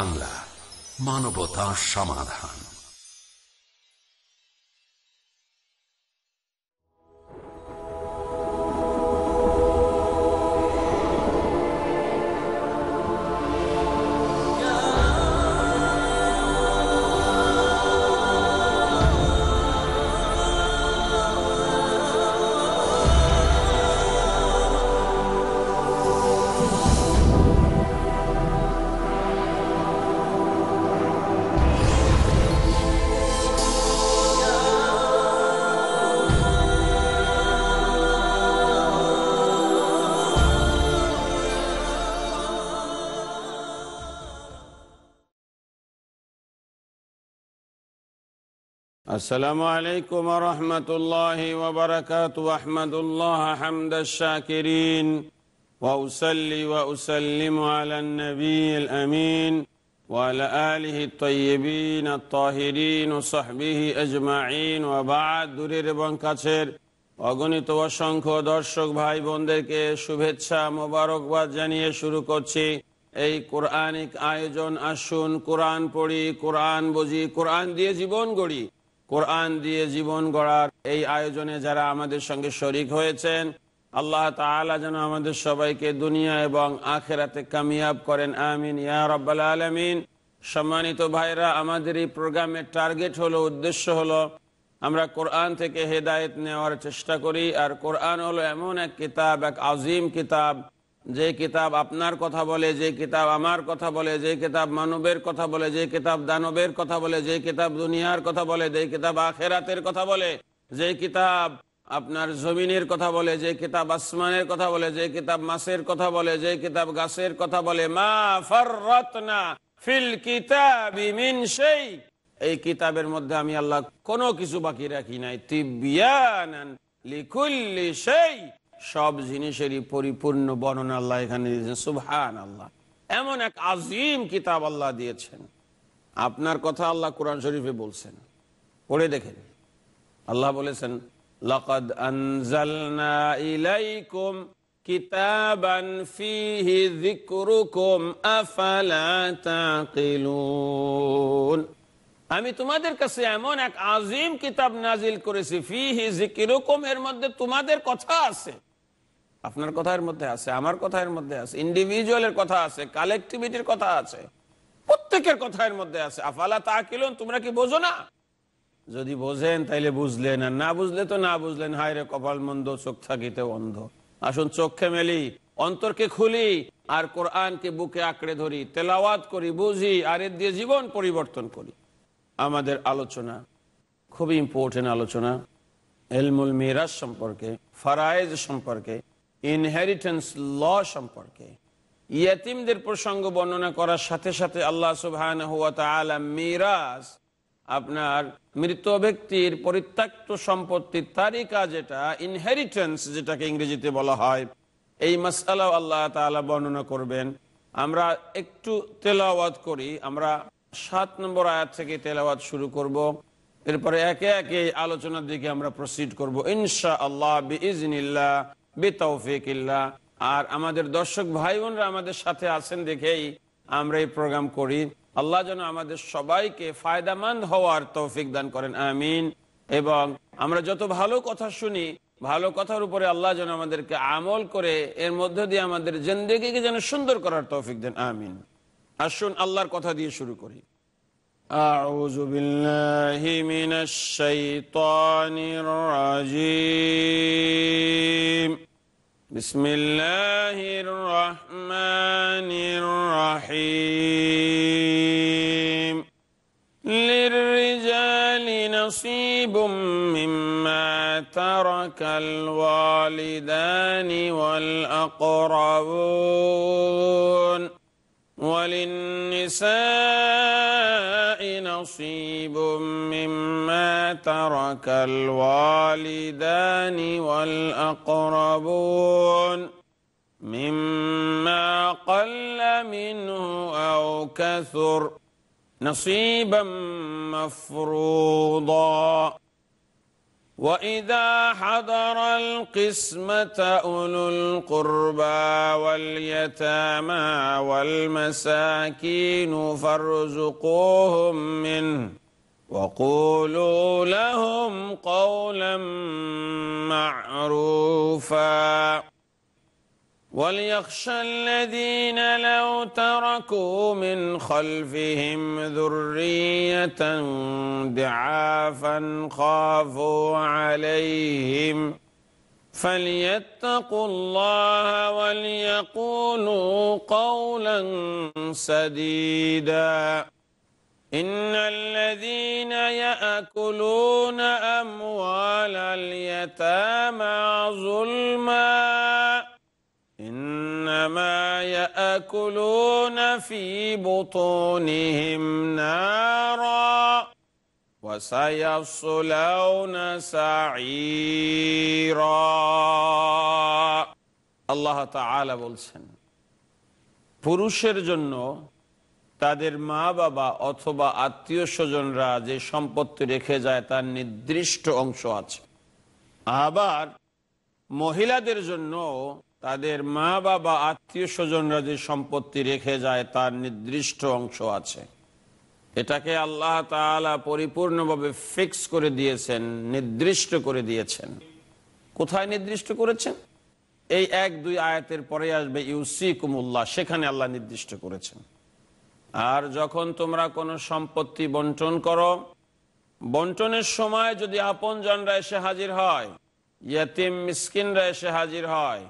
বাংলা মানবতা সমাধান আসসালামু আলাইকুম ওয়া রাহমাতুল্লাহি ওয়া বারাকাতুহু আহমাদুল্লাহ হামদাশ শাকিরিন ওয়া উসাল্লি ওয়া আমিন ওয়া আলা আলিহি আত-তাইয়িবিন আত-তাহিরিন ওয়া দূরের এবং কাছের অগণিত অসংখ্য দর্শক ভাই বোনদেরকে শুভেচ্ছা মোবারকবাদ জানিয়ে শুরু করছি এই কোরআনিক আয়োজন আসুন কোরআন পড়ি কোরআন বুঝি কোরআন দিয়ে জীবন গড়ি কোরআন দিয়ে জীবন গড়ার এই আয়োজনে যারা আমাদের সঙ্গে শরিক হয়েছেন আল্লাহ তালা যেন আমাদের সবাইকে দুনিয়া এবং আখেরাতে কামিয়াব করেন আমিন ইয়া রব্বাল আলমিন সম্মানিত ভাইরা আমাদের এই প্রোগ্রামের টার্গেট হলো উদ্দেশ্য হলো আমরা কোরআন থেকে হেদায়ত নেওয়ার চেষ্টা করি আর কোরআন হলো এমন এক কিতাব এক আজিম কিতাব যে কিতাব আপনার কথা বলে যে কিতাব আমার কথা বলে যে কিতাব মানবের কথা বলে যে কিতাব দানবের কথা বলে যে কিতাব দুনিয়ার কথা বলে যে কিতাব আখেরাতের কথা বলে যে কিতাব আপনার জমিনের কথা বলে যে কিতাব আসমানের কথা বলে যে কিতাব মাছের কথা বলে যে কিতাব গাছের কথা বলে মা ফররতনা ফিল কিতাব মিন সেই এই কিতাবের মধ্যে আমি আল্লাহ কোনো কিছু বাকি রাখি নাই তিবিয়ানান লিকুল্লি সেই সব জিনিসেরই পরিপূর্ণ বর্ণনা আল্লাহ এখানে দিয়েছেন সুভান আল্লাহ এমন এক আজিম কিতাব আল্লাহ দিয়েছেন আপনার কথা আল্লাহ কোরআন শরীফে বলছেন পড়ে দেখেন আল্লাহ বলেছেন লকদ ইলাইকুম আমি তোমাদের কাছে এমন এক আজিম কিতাব নাজিল করেছি ফিহি জিকিরুকুম এর মধ্যে তোমাদের কথা আছে আপনার কথার মধ্যে আছে আমার কথার মধ্যে আছে ইন্ডিভিজুয়ালের কথা আছে কালেকটিভিটির কথা আছে প্রত্যেকের কথার মধ্যে আছে আফালা তা কিল তোমরা কি বোঝো না যদি বোঝেন তাইলে বুঝলেন আর না বুঝলে তো না বুঝলেন হায় রে কপাল মন্দ চোখ থাকিতে অন্ধ আসুন চোখে মেলি অন্তরকে খুলি আর কোরআনকে বুকে আঁকড়ে ধরি তেলাওয়াত করি বুঝি আর এর দিয়ে জীবন পরিবর্তন করি আমাদের আলোচনা খুবই ইম্পর্টেন্ট আলোচনা এলমুল মিরাজ সম্পর্কে ফারায়েজ সম্পর্কে ইনহেরিটেন্স ল সম্পর্কে ইয়াতিমদের প্রসঙ্গ বর্ণনা করার সাথে সাথে আল্লাহ সুবহান মিরাজ আপনার মৃত ব্যক্তির পরিত্যক্ত সম্পত্তির তালিকা যেটা ইনহেরিটেন্স যেটাকে ইংরেজিতে বলা হয় এই মাসালাও আল্লাহ তালা বর্ণনা করবেন আমরা একটু তেলাওয়াত করি আমরা সাত নম্বর আয়াত থেকে তেলাওয়াত শুরু করব। এরপরে একে একে আলোচনার দিকে আমরা প্রসিড করব ইনশা আল্লাহ ইজনিল্লা বেতৌফিকিল্লা আর আমাদের দর্শক ভাই বোনরা আমাদের সাথে আছেন দেখেই আমরা এই প্রোগ্রাম করি আল্লাহ যেন আমাদের সবাইকে ফায়দামান্দ হওয়ার তৌফিক দান করেন আমিন এবং আমরা যত ভালো কথা শুনি ভালো কথার উপরে আল্লাহ যেন আমাদেরকে আমল করে এর মধ্য দিয়ে আমাদের জেন্দেগিকে যেন সুন্দর করার তৌফিক দেন আমিন আসুন আল্লাহর কথা দিয়ে শুরু করি أعوذ بالله من الشيطان الرجيم بسم الله الرحمن الرحيم للرجال نصيب مما ترك الوالدان والأقربون وللنساء نصيب مما ترك الوالدان والأقربون مما قل منه أو كثر نصيبا مفروضا وَإِذَا حَضَرَ الْقِسْمَةَ أُولُو الْقُرْبَى وَالْيَتَامَى وَالْمَسَاكِينُ فَارْزُقُوهُم مِّنْهُ وَقُولُوا لَهُمْ قَوْلًا مَّعْرُوفًا وليخشى الذين لو تركوا من خلفهم ذرية دعافا خافوا عليهم فليتقوا الله وليقولوا قولا سديدا إن الذين يأكلون أموال اليتامى ظلماً يأكلون في بطونهم نارا وسيصلون سعيرا আল্লাহ বলছেন পুরুষের জন্য তাদের মা বাবা অথবা আত্মীয় স্বজনরা যে সম্পত্তি রেখে যায় তার নির্দিষ্ট অংশ আছে আবার মহিলাদের জন্য তাদের মা বাবা আত্মীয় স্বজনরা যে সম্পত্তি রেখে যায় তার নির্দিষ্ট অংশ আছে এটাকে আল্লাহ পরিপূর্ণভাবে ফিক্স করে দিয়েছেন নির্দিষ্ট করে দিয়েছেন কোথায় নির্দিষ্ট করেছেন এই এক দুই আয়াতের পরে আসবে ইউসি কুমুল্লাহ সেখানে আল্লাহ নির্দিষ্ট করেছেন আর যখন তোমরা কোনো সম্পত্তি বন্টন করো বন্টনের সময় যদি আপন জনরা এসে হাজির হয় ইয়াতিম মিসকিনরা এসে হাজির হয়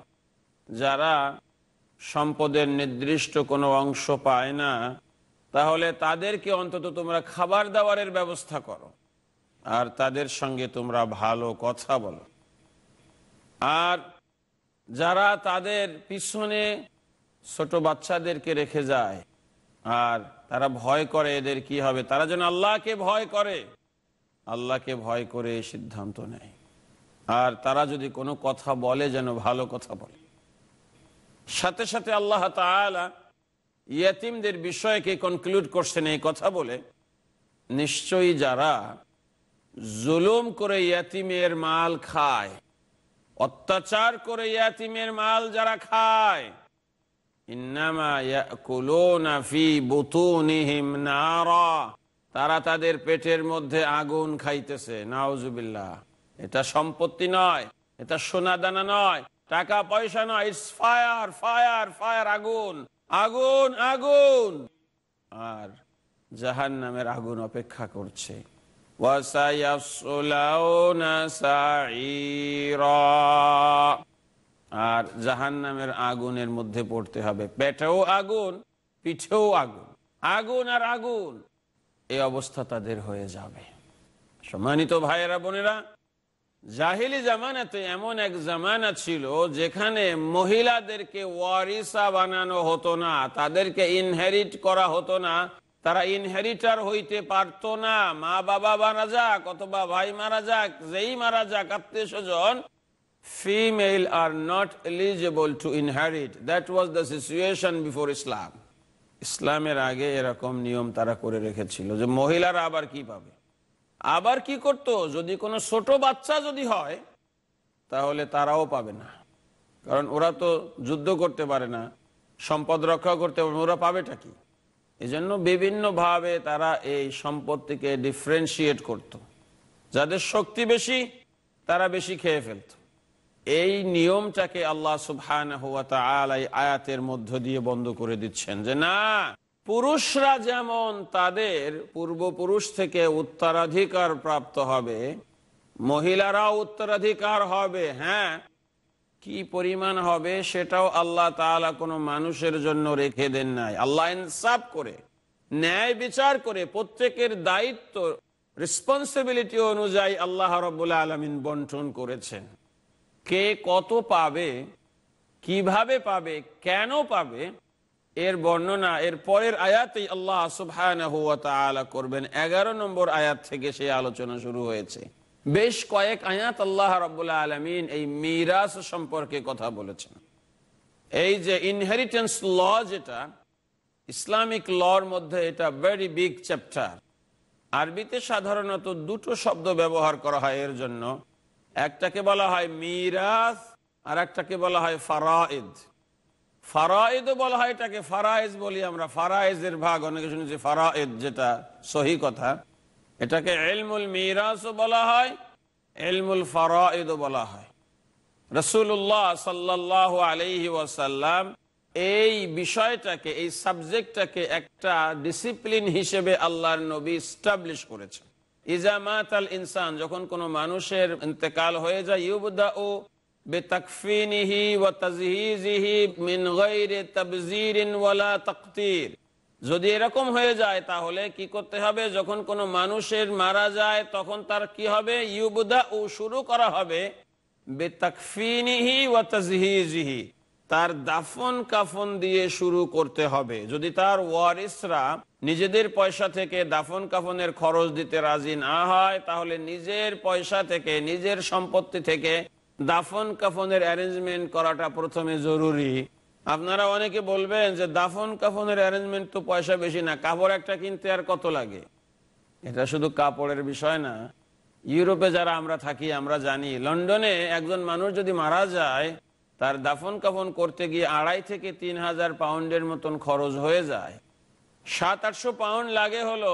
যারা সম্পদের নির্দিষ্ট কোনো অংশ পায় না তাহলে তাদেরকে অন্তত তোমরা খাবার দাবারের ব্যবস্থা করো আর তাদের সঙ্গে তোমরা ভালো কথা বলো আর যারা তাদের পিছনে ছোট বাচ্চাদেরকে রেখে যায় আর তারা ভয় করে এদের কি হবে তারা যেন আল্লাহকে ভয় করে আল্লাহকে ভয় করে সিদ্ধান্ত নেয় আর তারা যদি কোনো কথা বলে যেন ভালো কথা বলে সাথে সাথে আল্লাহ তালা ইয়াতিমদের বিষয়কে কনক্লুড করছেন এই কথা বলে নিশ্চয়ই যারা জুলুম করে ইয়াতিমের মাল খায় অত্যাচার করে ইয়াতিমের মাল যারা খায় তারা তাদের পেটের মধ্যে আগুন খাইতেছে নাওজুবিল্লা এটা সম্পত্তি নয় এটা সোনা দানা নয় টাকা পয়সা নয় ফায়ার ফায়ার ফায়ার আগুন আগুন আগুন আর জাহান নামের আগুন অপেক্ষা করছে আর জাহান নামের আগুনের মধ্যে পড়তে হবে পেটেও আগুন পিঠেও আগুন আগুন আর আগুন এই অবস্থা তাদের হয়ে যাবে সম্মানিত ভাইয়েরা বোনেরা জাহিলি জামানাতে এমন এক জামানা ছিল যেখানে মহিলাদেরকে ওয়ারিসা বানানো হতো না তাদেরকে ইনহেরিট করা হতো না তারা ইনহেরিটার হইতে পারত না মা বাবা মারা যাক অথবা ভাই মারা যাক যেই মারা যাক আত্মীয় স্বজন female are not eligible to inherit that was the situation before Islam ইসলামের আগে এরকম নিয়ম তারা করে রেখেছিল যে মহিলারা আবার কি পাবে আবার কি করত যদি কোনো ছোট বাচ্চা যদি হয় তাহলে তারাও পাবে না কারণ ওরা তো যুদ্ধ করতে পারে না সম্পদ রক্ষা করতে পারে ওরা পাবেটা কি এজন্য বিভিন্নভাবে তারা এই সম্পত্তিকে ডিফারেন্সিয়েট করত। যাদের শক্তি বেশি তারা বেশি খেয়ে ফেলত এই নিয়মটাকে আল্লাহ সুবহান আয়াতের মধ্য দিয়ে বন্ধ করে দিচ্ছেন যে না পুরুষরা যেমন তাদের পূর্বপুরুষ থেকে উত্তরাধিকার প্রাপ্ত হবে মহিলারা উত্তরাধিকার হবে হ্যাঁ কি পরিমাণ হবে সেটাও আল্লাহ তালা কোনো মানুষের জন্য রেখে দেন নাই আল্লাহ ইনসাফ করে ন্যায় বিচার করে প্রত্যেকের দায়িত্ব রেসপন্সিবিলিটি অনুযায়ী আল্লাহ রবুল্লা আলমিন বন্টন করেছেন কে কত পাবে কিভাবে পাবে কেন পাবে এর বর্ণনা এর পরের আয়াতেই আল্লাহ সুবহান করবেন এগারো নম্বর আয়াত থেকে সেই আলোচনা শুরু হয়েছে বেশ কয়েক আয়াত আল্লাহ রবাহ আলমিন এই মিরাস সম্পর্কে কথা বলেছেন এই যে ইনহেরিটেন্স ল যেটা ইসলামিক লর মধ্যে এটা ভেরি বিগ চ্যাপ্টার আরবিতে সাধারণত দুটো শব্দ ব্যবহার করা হয় এর জন্য একটাকে বলা হয় মিরাস আর একটাকে বলা হয় ফারাইদ ফারায়েদও বলা হয় এটাকে ফারায়েজ বলি আমরা ফারায়েজের ভাগ অনেকে শুনেছি ফারায়েদ যেটা সহি কথা এটাকে এলমুল মিরাসও বলা হয় এলমুল ফারায়েদও বলা হয় রসুল্লাহ সাল্লাল্লাহু আলাইহি ওয়াসাল্লাম এই বিষয়টাকে এই সাবজেক্টটাকে একটা ডিসিপ্লিন হিসেবে আল্লাহর নবী স্টাবলিশ করেছেন ইজামাত আল ইনসান যখন কোনো মানুষের ইন্তেকাল হয়ে যায় ইউবদা ও বেতকফিনিহি ওয়া তাজহিজিহি মিন গায়রি তাবযীরিন ওয়ালা তাকতীর যদি এরকম হয়ে যায় তাহলে কি করতে হবে যখন কোনো মানুষের মারা যায় তখন তার কি হবে ইউবুদা ও শুরু করা হবে বেতাকফিনিহি ওয়া তাজহিজিহি তার দাফন কাফন দিয়ে শুরু করতে হবে যদি তার ওয়ারিসরা নিজেদের পয়সা থেকে দাফন কাফনের খরচ দিতে রাজি না হয় তাহলে নিজের পয়সা থেকে নিজের সম্পত্তি থেকে দাফন কাফনের অ্যারেঞ্জমেন্ট করাটা প্রথমে জরুরি আপনারা অনেকে বলবেন যে দাফন কাফনের অ্যারেঞ্জমেন্ট তো পয়সা বেশি না কাপড় একটা কিনতে আর কত লাগে এটা শুধু কাপড়ের বিষয় না ইউরোপে যারা আমরা থাকি আমরা জানি লন্ডনে একজন মানুষ যদি মারা যায় তার দাফন কাফন করতে গিয়ে আড়াই থেকে তিন হাজার পাউন্ডের মতন খরচ হয়ে যায় সাত আটশো পাউন্ড লাগে হলো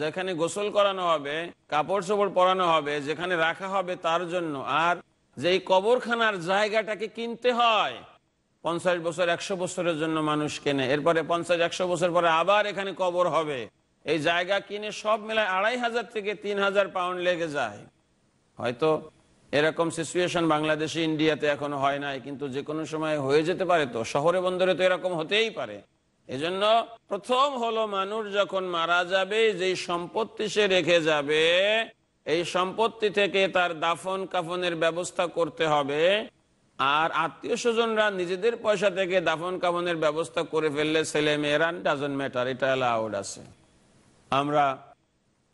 যেখানে গোসল করানো হবে কাপড় চোপড় পরানো হবে যেখানে রাখা হবে তার জন্য আর যে এই কবরখানার জায়গাটাকে কিনতে হয় পঞ্চাশ বছর একশো বছরের জন্য মানুষ কেনে এরপরে পঞ্চাশ একশো বছর পরে আবার এখানে কবর হবে এই জায়গা কিনে সব মেলায় আড়াই হাজার থেকে তিন হাজার পাউন্ড লেগে যায় হয়তো এরকম সিচুয়েশন বাংলাদেশে ইন্ডিয়াতে এখনো হয় নাই কিন্তু যে কোনো সময় হয়ে যেতে পারে তো শহরে বন্দরে তো এরকম হতেই পারে এজন্য প্রথম হলো মানুষ যখন মারা যাবে যেই সম্পত্তি সে রেখে যাবে এই সম্পত্তি থেকে তার দাফন কাফনের ব্যবস্থা করতে হবে আর আত্মীয় স্বজনরা নিজেদের পয়সা থেকে দাফন কাফনের ব্যবস্থা করে ফেললে ছেলে মেয়েরা ডাজন ম্যাটার এটা অ্যালাউড আছে আমরা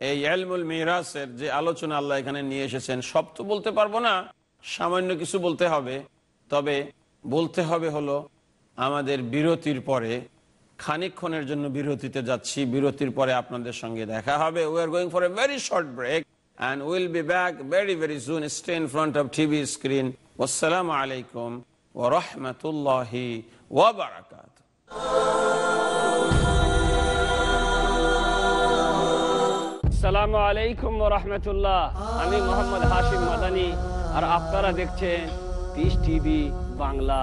এই এলমুল মেহরাসের যে আলোচনা আল্লাহ এখানে নিয়ে এসেছেন সব তো বলতে পারবো না সামান্য কিছু বলতে হবে তবে বলতে হবে হলো আমাদের বিরতির পরে খানিক্ষণের জন্য বিরতিতে যাচ্ছি বিরতির পরে আপনাদের সঙ্গে দেখা হবে we are going for a very short break And we'll be back very, very soon. Stay in front of TV screen. Wassalamu alaikum wa rahmatullahi wa barakatuh. Assalamu alaikum wa rahmatullah. আমি মোহাম্মদ হাশিম মাদানি আর আপনারা দেখছেন piece TV Bangla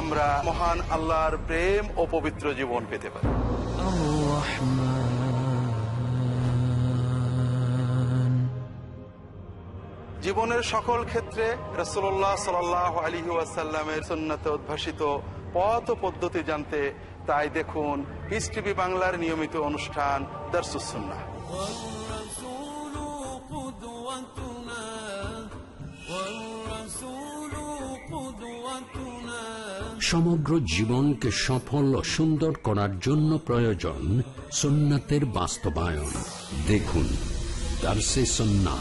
আমরা মহান আল্লাহর প্রেম ও পবিত্র জীবন পেতে পারি জীবনের সকল ক্ষেত্রে রসোল্লাহ সাল আলী ওয়াসাল্লামের সন্ন্যতে উদ্ভাসিত পথ পদ্ধতি জানতে তাই দেখুন পিস বাংলার নিয়মিত অনুষ্ঠান দর্শুসন্না সমগ্র জীবনকে সফল ও সুন্দর করার জন্য প্রয়োজন সুন্নাতের বাস্তবায়ন দেখুন দার্সে সন্না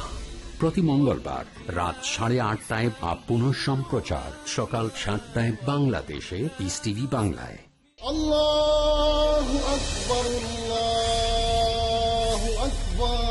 প্রতি মঙ্গলবার রাত সাড়ে আটটায় বা পুনঃ সম্প্রচার সকাল সাতটায় বাংলাদেশে পিস টিভি বাংলায় আল্লাহ আকবর আল্লাহ আকবর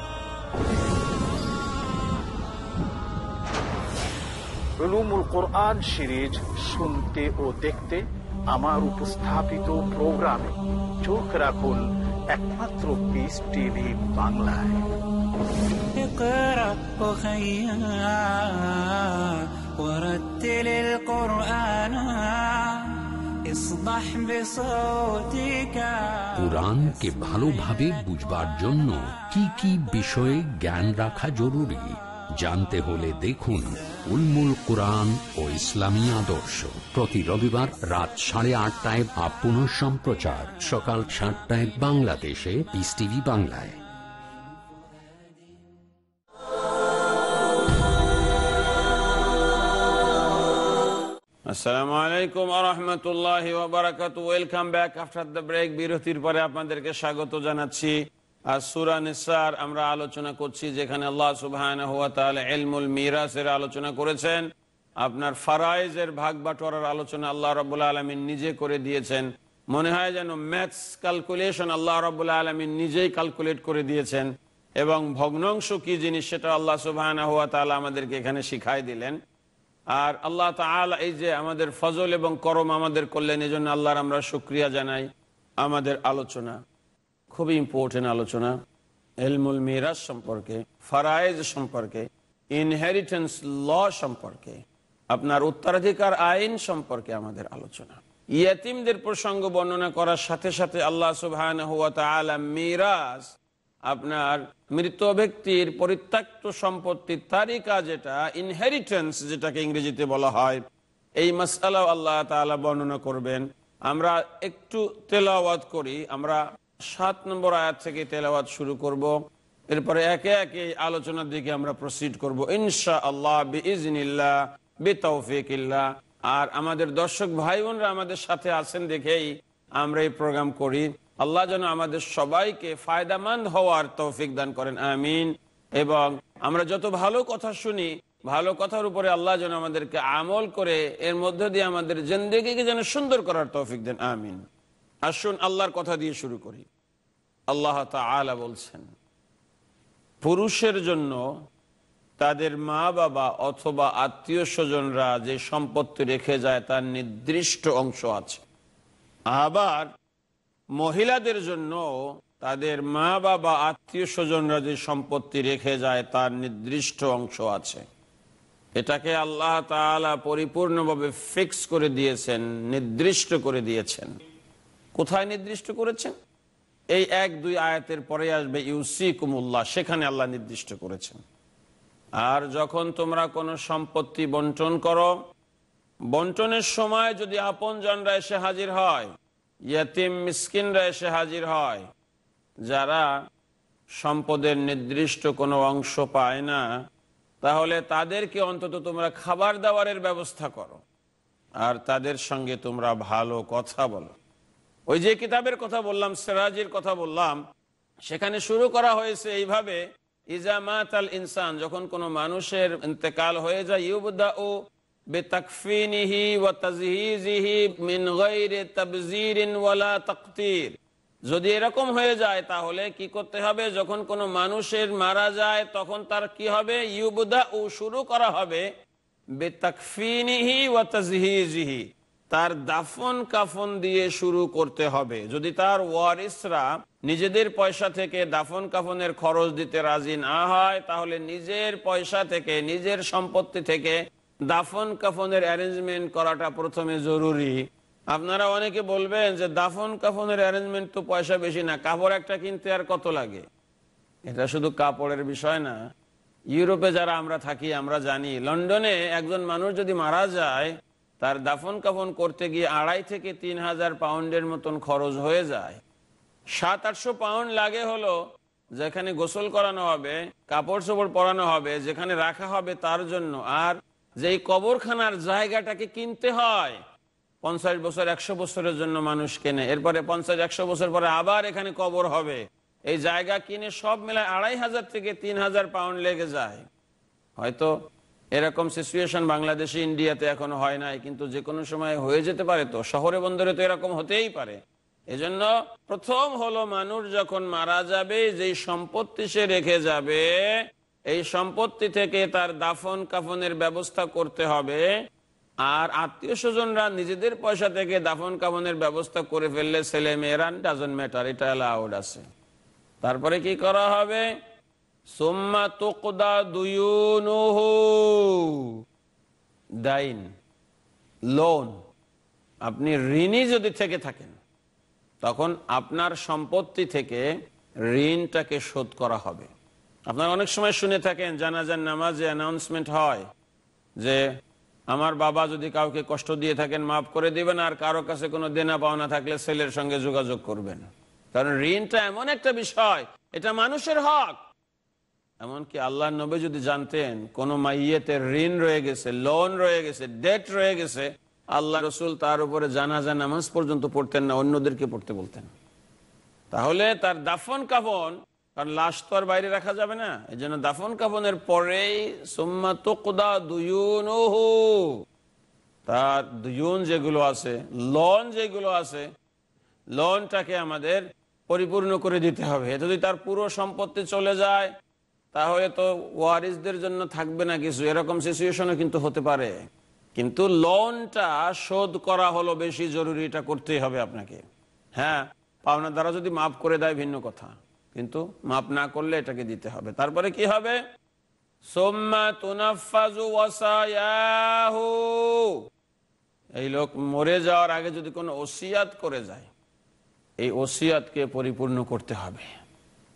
রুমুল কোরআন সিরিজ শুনতে ও দেখতে আমার উপস্থাপিত প্রোগ্রামে চোখ রাখুন একমাত্র টিভি বাংলায় ভালোভাবে বুঝবার জন্য কি বিষয়ে জ্ঞান রাখা জরুরি জানতে হলে দেখুন উলমুল কোরআন ও ইসলামী আদর্শ প্রতি রবিবার রাত সাড়ে আটটায় বা পুনঃ সম্প্রচার সকাল সাতটায় বাংলাদেশে টিভি বাংলায় আসসালামু আলাইকুম আহমতুল্লাহ welcome back after the break বিরতির পরে আপনাদেরকে স্বাগত জানাচ্ছি আর সুরা নিসার আমরা আলোচনা করছি যেখানে আল্লাহ সুবাহ এলমুল মিরাসের আলোচনা করেছেন আপনার ফারাইজের ভাগ বাটোয়ার আলোচনা আল্লাহ রবুল্লা আলমিন নিজে করে দিয়েছেন মনে হয় যেন ম্যাথস ক্যালকুলেশন আল্লাহ রবুল্লা আলমিন নিজেই ক্যালকুলেট করে দিয়েছেন এবং ভগ্নাংশ কি জিনিস সেটা আল্লাহ সুবাহ আমাদেরকে এখানে শিখাই দিলেন আর আল্লাহ তাল এই যে আমাদের ফজল এবং করম আমাদের করলেন এই জন্য আল্লাহর আমরা শুক্রিয়া জানাই আমাদের আলোচনা খুবই ইম্পর্টেন্ট আলোচনা এলমুল মিরাজ সম্পর্কে ফারায়েজ সম্পর্কে ইনহেরিটেন্স ল সম্পর্কে আপনার উত্তরাধিকার আইন সম্পর্কে আমাদের আলোচনা ইয়াতিমদের প্রসঙ্গ বর্ণনা করার সাথে সাথে আল্লাহ সুবহান মিরাজ আপনার মৃত ব্যক্তির পরিত্যক্ত সম্পত্তির তালিকা যেটা ইনহেরিটেন্স যেটাকে ইংরেজিতে বলা হয় এই মশালাও আল্লাহ তালা বর্ণনা করবেন আমরা একটু তেলাওয়াত করি আমরা সাত নম্বর আয়াত থেকে তেলাওয়াত শুরু করব। এরপরে একে একে আলোচনার দিকে আমরা প্রসিড করব ইনশা আল্লাহ বিজনিল্লা বিতৌফিকিল্লা আর আমাদের দর্শক ভাই বোনরা আমাদের সাথে আছেন দেখেই আমরা এই প্রোগ্রাম করি আল্লাহ যেন আমাদের সবাইকে ফায়দামান্দ হওয়ার তৌফিক দান করেন আমিন এবং আমরা যত ভালো কথা শুনি ভালো কথার উপরে আল্লাহ যেন আমাদেরকে আমল করে এর মধ্য দিয়ে আমাদের জেন্দেগিকে যেন সুন্দর করার তৌফিক দেন আমিন আসুন আল্লাহর কথা দিয়ে শুরু করি আল্লাহ তালা বলছেন পুরুষের জন্য তাদের মা বাবা অথবা আত্মীয় স্বজনরা যে সম্পত্তি রেখে যায় তার নির্দিষ্ট অংশ আছে আবার মহিলাদের জন্য তাদের মা বাবা আত্মীয় স্বজনরা যে সম্পত্তি রেখে যায় তার নির্দিষ্ট অংশ আছে এটাকে আল্লাহ তালা পরিপূর্ণভাবে ফিক্স করে দিয়েছেন নির্দিষ্ট করে দিয়েছেন কোথায় নির্দিষ্ট করেছেন এই এক দুই আয়াতের পরে আসবে ইউসি কুমুল্লাহ সেখানে আল্লাহ নির্দিষ্ট করেছেন আর যখন তোমরা কোনো সম্পত্তি বন্টন করো বন্টনের সময় যদি আপন জনরা এসে হাজির হয় ইয়াতিম মিসকিনরা এসে হাজির হয় যারা সম্পদের নির্দিষ্ট কোনো অংশ পায় না তাহলে তাদেরকে অন্তত তোমরা খাবার দাবারের ব্যবস্থা করো আর তাদের সঙ্গে তোমরা ভালো কথা বলো ওই যে কিতাবের কথা বললাম সেরাজির কথা বললাম সেখানে শুরু করা হয়েছে এইভাবে ইজামাত আল ইনসান যখন কোনো মানুষের ইন্তেকাল হয়ে যায় ইউবদা ও ওয়া যদি এরকম হয়ে যায় তাহলে কি করতে হবে যখন কোনো মানুষের মারা যায় তখন তার কি হবে ইউবদা ও শুরু করা হবে বেতাকফিনিহি ওয়া তাজহিজিহি তার দাফন কাফন দিয়ে শুরু করতে হবে যদি তার ওয়ারিসরা নিজেদের পয়সা থেকে দাফন কাফনের খরচ দিতে রাজি না হয় তাহলে নিজের পয়সা থেকে নিজের সম্পত্তি থেকে দাফন কাফনের অ্যারেঞ্জমেন্ট করাটা প্রথমে জরুরি আপনারা অনেকে বলবেন যে দাফন কাফনের অ্যারেঞ্জমেন্ট তো পয়সা বেশি না কাপড় একটা কিনতে আর কত লাগে এটা শুধু কাপড়ের বিষয় না ইউরোপে যারা আমরা থাকি আমরা জানি লন্ডনে একজন মানুষ যদি মারা যায় তার দাফন কাফন করতে গিয়ে আড়াই থেকে তিন হাজার পাউন্ডের মতন খরচ হয়ে যায় সাত আটশো পাউন্ড লাগে হলো যেখানে গোসল করানো হবে কাপড় চোপড় পরানো হবে যেখানে রাখা হবে তার জন্য আর যেই কবরখানার জায়গাটাকে কিনতে হয় পঞ্চাশ বছর একশো বছরের জন্য মানুষ কেনে এরপরে পঞ্চাশ একশো বছর পরে আবার এখানে কবর হবে এই জায়গা কিনে সব মেলায় আড়াই হাজার থেকে তিন হাজার পাউন্ড লেগে যায় হয়তো এরকম সিচুয়েশন বাংলাদেশে ইন্ডিয়াতে এখন হয় নাই কিন্তু যে কোনো সময় হয়ে যেতে পারে তো শহরে বন্দরে তো এরকম হতেই পারে এজন্য প্রথম হলো মানুষ যখন মারা যাবে যে সম্পত্তি সে রেখে যাবে এই সম্পত্তি থেকে তার দাফন কাফনের ব্যবস্থা করতে হবে আর আত্মীয় স্বজনরা নিজেদের পয়সা থেকে দাফন কাফনের ব্যবস্থা করে ফেললে ছেলে মেয়েরা ডাজন ম্যাটার এটা অ্যালাউড আছে তারপরে কি করা হবে তোকদা লোন আপনি ঋণী যদি থেকে থাকেন তখন আপনার সম্পত্তি থেকে ঋণটাকে শোধ করা হবে আপনার অনেক সময় শুনে থাকেন জানাজার নামাজে অ্যানাউন্সমেন্ট হয় যে আমার বাবা যদি কাউকে কষ্ট দিয়ে থাকেন মাফ করে দিবেন আর কারো কাছে কোনো দেনা পাওনা থাকলে ছেলের সঙ্গে যোগাযোগ করবেন কারণ ঋণটা এমন একটা বিষয় এটা মানুষের হক এমনকি আল্লাহ নবী যদি জানতেন কোন মাইয়েতের ঋণ রয়ে গেছে লোন রয়ে গেছে ডেট রয়ে গেছে আল্লাহ রসুল তার উপরে জানাজা নামাজ পর্যন্ত পড়তেন না অন্যদেরকে পড়তে বলতেন তাহলে তার দাফন কাফন কারণ লাশ তো আর বাইরে রাখা যাবে না এই জন্য দাফন কাফনের পরেই সোম্মা তোকদা দুয়ুন তার দুয়ুন যেগুলো আছে লন যেগুলো আছে লনটাকে আমাদের পরিপূর্ণ করে দিতে হবে যদি তার পুরো সম্পত্তি চলে যায় তাহলে তো ওয়ারিসদের জন্য থাকবে না কিছু এরকম সিচুয়েশনও কিন্তু হতে পারে কিন্তু লোনটা শোধ করা হলো বেশি জরুরি এটা করতেই হবে আপনাকে হ্যাঁ পাওনা দ্বারা যদি মাফ করে দেয় ভিন্ন কথা কিন্তু মাফ না করলে এটাকে দিতে হবে তারপরে কি হবে এই লোক মরে যাওয়ার আগে যদি কোনো ওসিয়াত করে যায় এই ওসিয়াতকে পরিপূর্ণ করতে হবে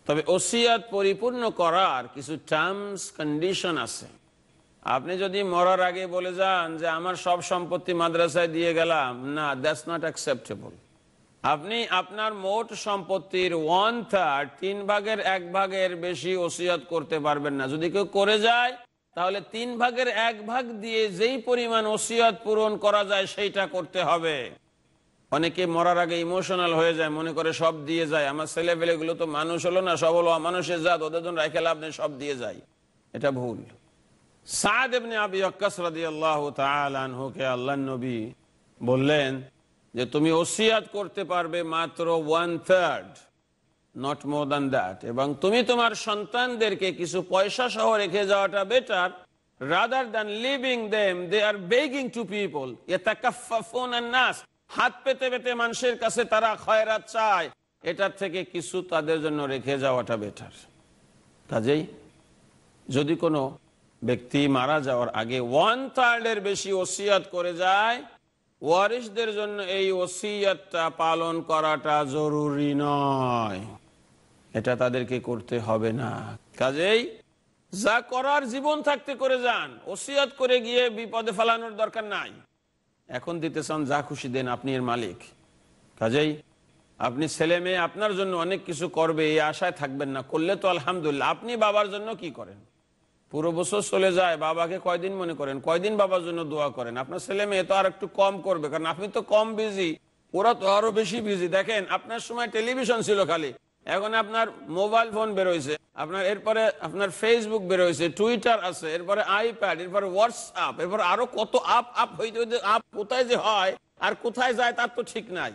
তবে ওসিয়াত পরিপূর্ণ করার কিছু টার্মস কন্ডিশন আছে আপনি যদি মরার আগে বলে যান যে আমার সব সম্পত্তি মাদ্রাসায় দিয়ে গেলাম না দ্যাটস নট অ্যাকসেপ্টেবল আপনি আপনার মোট সম্পত্তির ওয়ান থার্ড তিন ভাগের এক ভাগের বেশি ওসিয়াত করতে পারবেন না যদি কেউ করে যায় তাহলে তিন ভাগের এক ভাগ দিয়ে যেই পরিমাণ ওসিয়াত পূরণ করা যায় সেইটা করতে হবে অনেকে মরার আগে ইমোশনাল হয়ে যায় মনে করে সব দিয়ে যায় আমার ছেলে পেলেগুলো তো মানুষ হলো না সব হলো মানুষের জাত ওদের জন্য রেখে লাভ নেই সব দিয়ে যায় এটা ভুল সাদ এমনি আবি আক্কাস রাদি আল্লাহ আল্লাহ নবী বললেন যে তুমি ওসিয়াত করতে পারবে মাত্র one third not more than that এবং তুমি তোমার সন্তানদেরকে কিছু পয়সা সহ রেখে যাওয়াটা better rather than leaving them they are begging to people এ তাকাফাফোন নাস হাত পেতে পেতে মানুষের কাছে তারা খয়রাত চায় এটার থেকে কিছু তাদের জন্য রেখে যাওয়াটা বেটার কাজেই যদি কোনো ব্যক্তি মারা যাওয়ার আগে ওয়ান থার্ডের বেশি ওসিয়াত করে যায় ওয়ারিসদের জন্য এই ওসিয়াতটা পালন করাটা জরুরি নয় এটা তাদেরকে করতে হবে না কাজেই যা করার জীবন থাকতে করে যান ওসিয়াত করে গিয়ে বিপদে ফেলানোর দরকার নাই এখন দিতে চান যা খুশি দেন আপনি এর মালিক কাজেই আপনি ছেলে মেয়ে আপনার জন্য অনেক কিছু করবে এই আশায় থাকবেন না করলে তো আলহামদুলিল্লাহ আপনি বাবার জন্য কি করেন পুরো বছর চলে যায় বাবাকে কয়দিন মনে করেন কয়দিন বাবার জন্য দোয়া করেন আপনার ছেলে মেয়ে তো আর একটু কম করবে কারণ আপনি তো কম বিজি ওরা তো আরো বেশি বিজি দেখেন আপনার সময় টেলিভিশন ছিল খালি এখন আপনার মোবাইল ফোন বেরোইছে আপনার এরপরে আপনার ফেসবুক বেরোয়েছে টুইটার আছে এরপরে আইপ্যাড এরপরে হোয়াটসঅ্যাপ এরপরে আরো কত আপ আপ হইতে হইতে আপ কোথায় যে হয় আর কোথায় যায় তার তো ঠিক নাই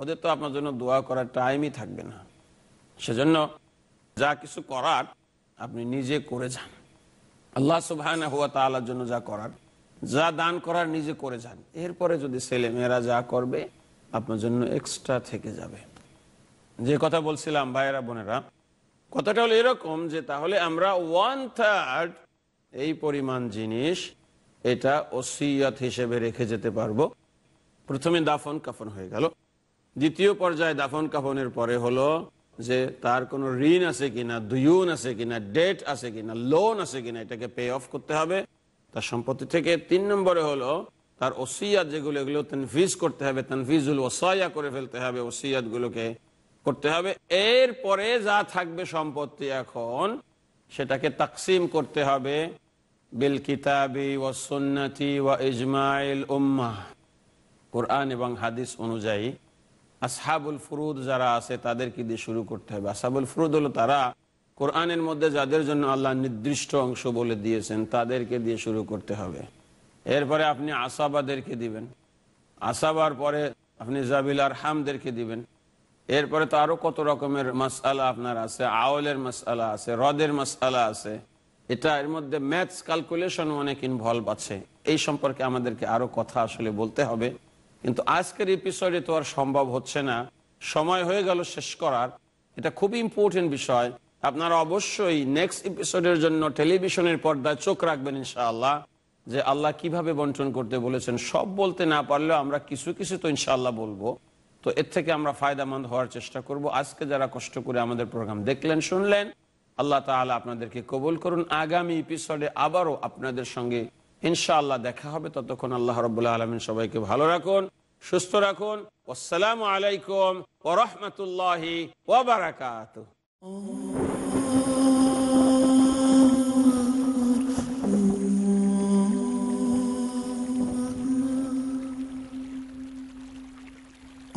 ওদের তো আপনার জন্য দোয়া করার টাইমই থাকবে না সেজন্য যা কিছু করার আপনি নিজে করে যান আল্লাহ সুবাহানা হুয়া তালার জন্য যা করার যা দান করার নিজে করে যান এরপরে যদি ছেলে মেয়েরা যা করবে আপনার জন্য এক্সট্রা থেকে যাবে যে কথা বলছিলাম ভাইয়েরা বোনেরা কথাটা হলো এরকম যে তাহলে আমরা ওয়ান থার্ড এই পরিমাণ জিনিস এটা ওসিয়ত হিসেবে রেখে যেতে পারবো প্রথমে দাফন কাফন হয়ে গেল দ্বিতীয় পর্যায়ে দাফন কাফনের পরে হলো যে তার কোনো ঋণ আছে কিনা দুইন আছে কিনা ডেট আছে কিনা লোন আছে কিনা এটাকে পে অফ করতে হবে তার সম্পত্তি থেকে তিন নম্বরে হলো তার ওসিয়াত যেগুলো এগুলো তেনফিজ করতে হবে তেনফিজুল ওসাইয়া করে ফেলতে হবে ওসিয়াত গুলোকে করতে হবে এর পরে যা থাকবে সম্পত্তি এখন সেটাকে তাকসিম করতে হবে বিল কিতাবি ও সন্ন্যতি ওয়া ইজমাইল উম্মা কোরআন এবং হাদিস অনুযায়ী আসহাবুল ফুরুদ যারা আছে তাদেরকে দিয়ে শুরু করতে হবে আসহাবুল ফুরুদ হলো তারা কোরআনের মধ্যে যাদের জন্য আল্লাহ নির্দিষ্ট অংশ বলে দিয়েছেন তাদেরকে দিয়ে শুরু করতে হবে এরপরে আপনি আসাবাদেরকে দিবেন আসাবার পরে আপনি জাবিল আর হামদেরকে দিবেন এরপরে তো আরো কত রকমের মাসালা আপনার আছে আওলের মাসালা আছে হ্রদের মাসালা আছে এটা এর মধ্যে ম্যাথস ক্যালকুলেশন অনেক ইনভলভ আছে এই সম্পর্কে আমাদেরকে আরো কথা আসলে বলতে হবে কিন্তু আজকের এপিসোডে তো আর সম্ভব হচ্ছে না সময় হয়ে গেল শেষ করার এটা খুবই ইম্পর্টেন্ট বিষয় আপনারা অবশ্যই নেক্সট এপিসোডের জন্য টেলিভিশনের পর্দায় চোখ রাখবেন ইনশাআল্লাহ যে আল্লাহ কিভাবে বন্টন করতে বলেছেন সব বলতে না পারলেও আমরা কিছু কিছু তো ইনশাআল্লাহ বলবো তো এর থেকে আমরা ফায়দামন্দ হওয়ার চেষ্টা করব আজকে যারা কষ্ট করে আমাদের প্রোগ্রাম দেখলেন শুনলেন আল্লাহ তালা আপনাদেরকে কবুল করুন আগামী এপিসোডে আবারও আপনাদের সঙ্গে ইনশাআল্লাহ দেখা হবে ততক্ষণ আল্লাহ রবুল্লা আলমিন সবাইকে ভালো রাখুন সুস্থ রাখুন আসসালামু আলাইকুম ওরহমতুল্লাহ ওবরাকাত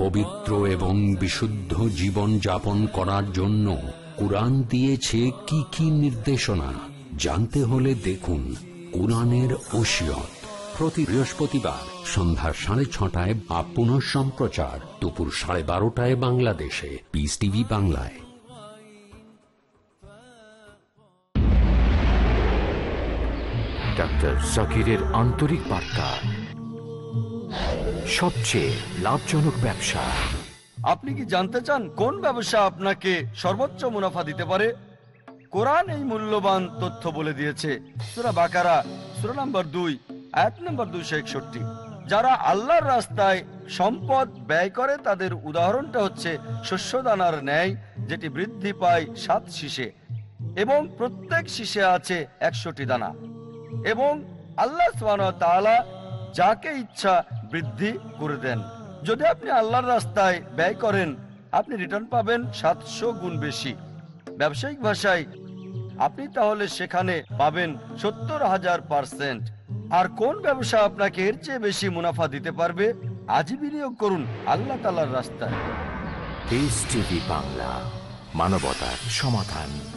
পবিত্র এবং বিশুদ্ধ জীবন যাপন করার জন্য কোরআন দিয়েছে কি কি নির্দেশনা জানতে হলে দেখুন কোরআনের ওসিয়ত প্রতি বৃহস্পতিবার সন্ধ্যা সাড়ে ছটায় বা পুনঃ সম্প্রচার দুপুর সাড়ে বারোটায় বাংলাদেশে পিস টিভি বাংলায় ডাক্তার জাকিরের আন্তরিক বার্তা সবচেয়ে লাভজনক ব্যবসা আপনি কি জানতে চান কোন ব্যবসা আপনাকে সর্বোচ্চ মুনাফা দিতে পারে কোরআন এই মূল্যবান তথ্য বলে দিয়েছে সুরা বাকারা সুরা নম্বর দুই এক নম্বর দুইশো একষট্টি যারা আল্লাহর রাস্তায় সম্পদ ব্যয় করে তাদের উদাহরণটা হচ্ছে শস্যদানার ন্যায় যেটি বৃদ্ধি পায় সাত শীষে এবং প্রত্যেক শীষে আছে একশোটি দানা এবং আল্লাহ তালা যাকে ইচ্ছা বৃদ্ধি করে দেন যদি আপনি আল্লাহর রাস্তায় ব্যয় করেন আপনি রিটার্ন পাবেন সাতশো গুণ বেশি ব্যবসায়িক ভাষায় আপনি তাহলে সেখানে পাবেন সত্তর হাজার পার্সেন্ট আর কোন ব্যবসা আপনাকে এর চেয়ে বেশি মুনাফা দিতে পারবে আজই বিনিয়োগ করুন আল্লাহ তালার রাস্তায় বাংলা মানবতার সমাধান